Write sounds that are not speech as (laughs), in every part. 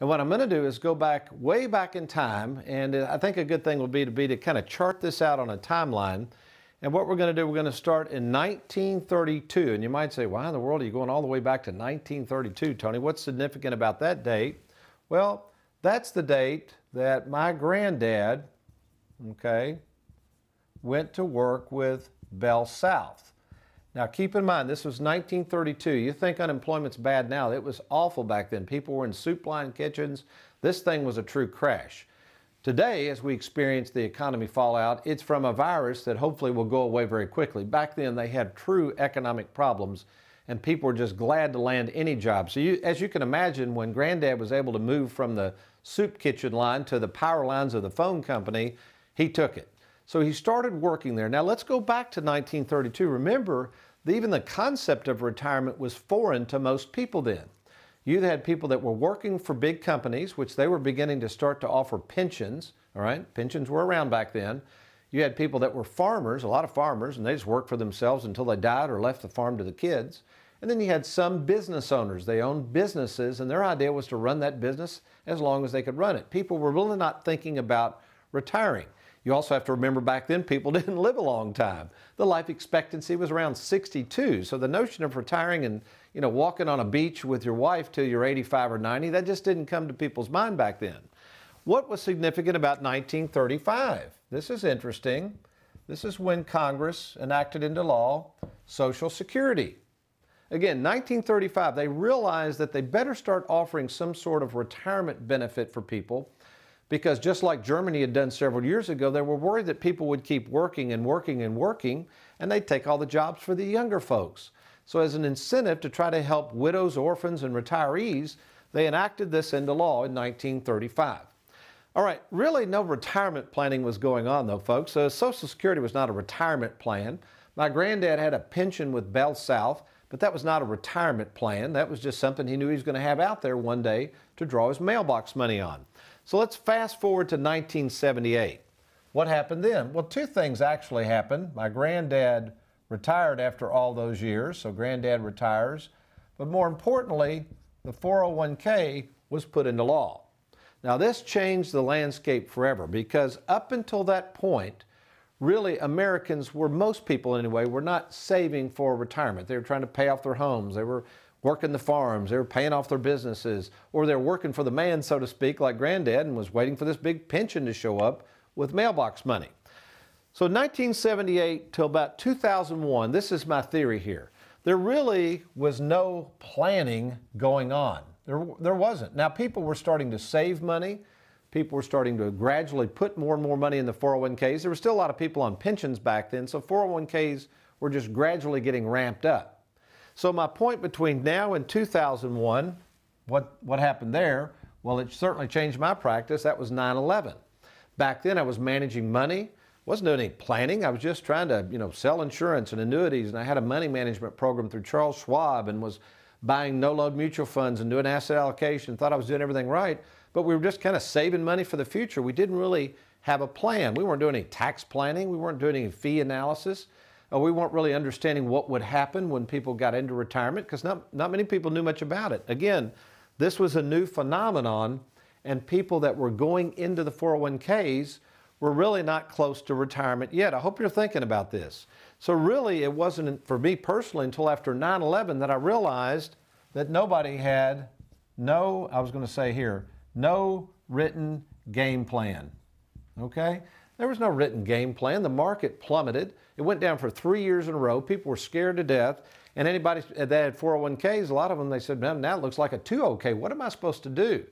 And what I'm going to do is go back way back in time. And I think a good thing would be to be to kind of chart this out on a timeline. And what we're going to do, we're going to start in 1932. And you might say, why in the world are you going all the way back to 1932, Tony? What's significant about that date? Well, that's the date that my granddad, okay, went to work with Bell South. Now keep in mind, this was 1932. You think unemployment's bad now. It was awful back then. People were in soup line kitchens. This thing was a true crash. Today, as we experience the economy fallout, it's from a virus that hopefully will go away very quickly. Back then, they had true economic problems, and people were just glad to land any job. So, you, as you can imagine, when Granddad was able to move from the soup kitchen line to the power lines of the phone company, he took it. So he started working there. Now let's go back to 1932. Remember, even the concept of retirement was foreign to most people then. You had people that were working for big companies, which they were beginning to start to offer pensions, all right? Pensions were around back then. You had people that were farmers, a lot of farmers, and they just worked for themselves until they died or left the farm to the kids. And then you had some business owners. They owned businesses, and their idea was to run that business as long as they could run it. People were really not thinking about retiring. You also have to remember back then people (laughs) didn't live a long time. The life expectancy was around 62. So the notion of retiring and you know walking on a beach with your wife till you're 85 or 90, that just didn't come to people's mind back then. What was significant about 1935? This is interesting. This is when Congress enacted into law Social Security. Again, 1935, they realized that they better start offering some sort of retirement benefit for people because just like Germany had done several years ago, they were worried that people would keep working and working and working, and they'd take all the jobs for the younger folks. So, as an incentive to try to help widows, orphans, and retirees, they enacted this into law in 1935. All right, really no retirement planning was going on though, folks. So uh, Social Security was not a retirement plan. My granddad had a pension with Bell South, but that was not a retirement plan. That was just something he knew he was going to have out there one day to draw his mailbox money on. So let's fast forward to 1978. What happened then? Well, two things actually happened. My granddad retired after all those years, so granddad retires. But more importantly, the 401k was put into law. Now, this changed the landscape forever because up until that point, really Americans were most people anyway were not saving for retirement. They were trying to pay off their homes. They were working the farms. They were paying off their businesses, or they're working for the man, so to speak, like granddad, and was waiting for this big pension to show up with mailbox money. So 1978 till about 2001, this is my theory here. There really was no planning going on. There, there wasn't. Now people were starting to save money people were starting to gradually put more and more money in the 401ks. There were still a lot of people on pensions back then, so 401ks were just gradually getting ramped up. So my point between now and 2001, what, what happened there? Well, it certainly changed my practice. That was 9-11. Back then I was managing money, wasn't doing any planning. I was just trying to, you know, sell insurance and annuities, and I had a money management program through Charles Schwab and was buying no-load mutual funds and doing asset allocation, thought I was doing everything right but we were just kind of saving money for the future. We didn't really have a plan. We weren't doing any tax planning. We weren't doing any fee analysis. Uh, we weren't really understanding what would happen when people got into retirement because not, not many people knew much about it. Again, this was a new phenomenon, and people that were going into the 401ks were really not close to retirement yet. I hope you're thinking about this. So, really, it wasn't for me personally until after 9 11 that I realized that nobody had no, I was going to say here, no written game plan. Okay? There was no written game plan. The market plummeted. It went down for three years in a row. People were scared to death. And anybody that had 401ks, a lot of them, they said, man, now it looks like a 2OK. What am I supposed to do?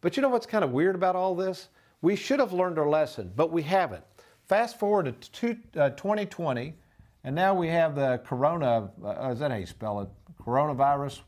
But you know what's kind of weird about all this? We should have learned our lesson, but we haven't. Fast forward to 2020, uh, and now we have the corona, uh, is that how you spell it? Coronavirus,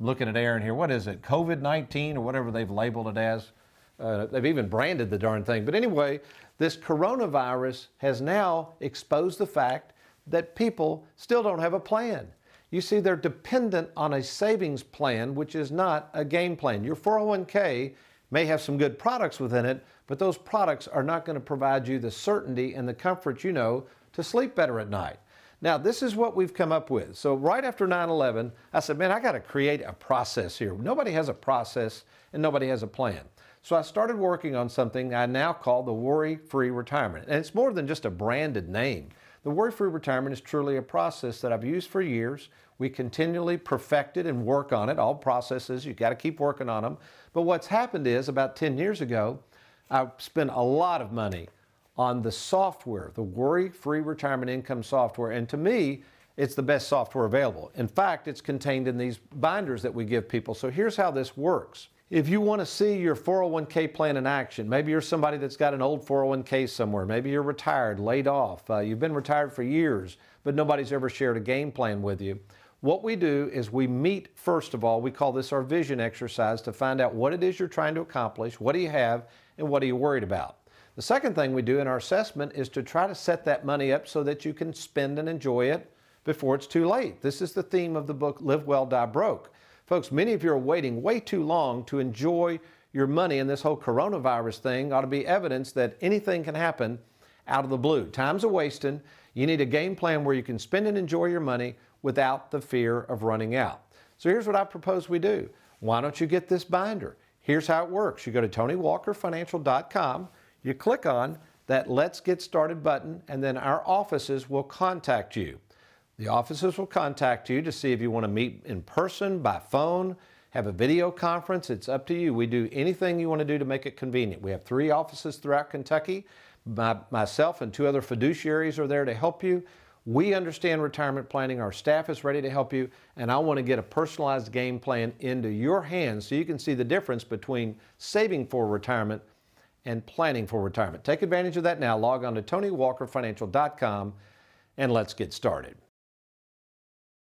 looking at Aaron here. What is it? COVID 19 or whatever they've labeled it as. Uh, they've even branded the darn thing. But anyway, this coronavirus has now exposed the fact that people still don't have a plan. You see, they're dependent on a savings plan, which is not a game plan. Your 401k may have some good products within it, but those products are not going to provide you the certainty and the comfort you know to sleep better at night. Now, this is what we've come up with. So, right after 9 11, I said, man, I got to create a process here. Nobody has a process and nobody has a plan. So, I started working on something I now call the Worry Free Retirement. And it's more than just a branded name. The Worry Free Retirement is truly a process that I've used for years. We continually perfect it and work on it. All processes, you've got to keep working on them. But what's happened is about 10 years ago, I spent a lot of money on the software, the worry free retirement income software. And to me, it's the best software available. In fact, it's contained in these binders that we give people. So here's how this works. If you want to see your 401k plan in action, maybe you're somebody that's got an old 401k somewhere, maybe you're retired, laid off, uh, you've been retired for years, but nobody's ever shared a game plan with you. What we do is we meet, first of all, we call this our vision exercise to find out what it is you're trying to accomplish, what do you have, and what are you worried about. The second thing we do in our assessment is to try to set that money up so that you can spend and enjoy it before it's too late. This is the theme of the book Live Well, Die Broke. Folks, many of you are waiting way too long to enjoy your money, and this whole coronavirus thing ought to be evidence that anything can happen out of the blue. Time's a wasting. You need a game plan where you can spend and enjoy your money without the fear of running out. So here's what I propose we do. Why don't you get this binder? Here's how it works. You go to TonyWalkerFinancial.com. You click on that Let's Get Started button, and then our offices will contact you. The offices will contact you to see if you want to meet in person, by phone, have a video conference. It's up to you. We do anything you want to do to make it convenient. We have three offices throughout Kentucky. My, myself and two other fiduciaries are there to help you. We understand retirement planning. Our staff is ready to help you. And I want to get a personalized game plan into your hands so you can see the difference between saving for retirement and planning for retirement. Take advantage of that now. Log on to TonyWalkerFinancial.com and let's get started.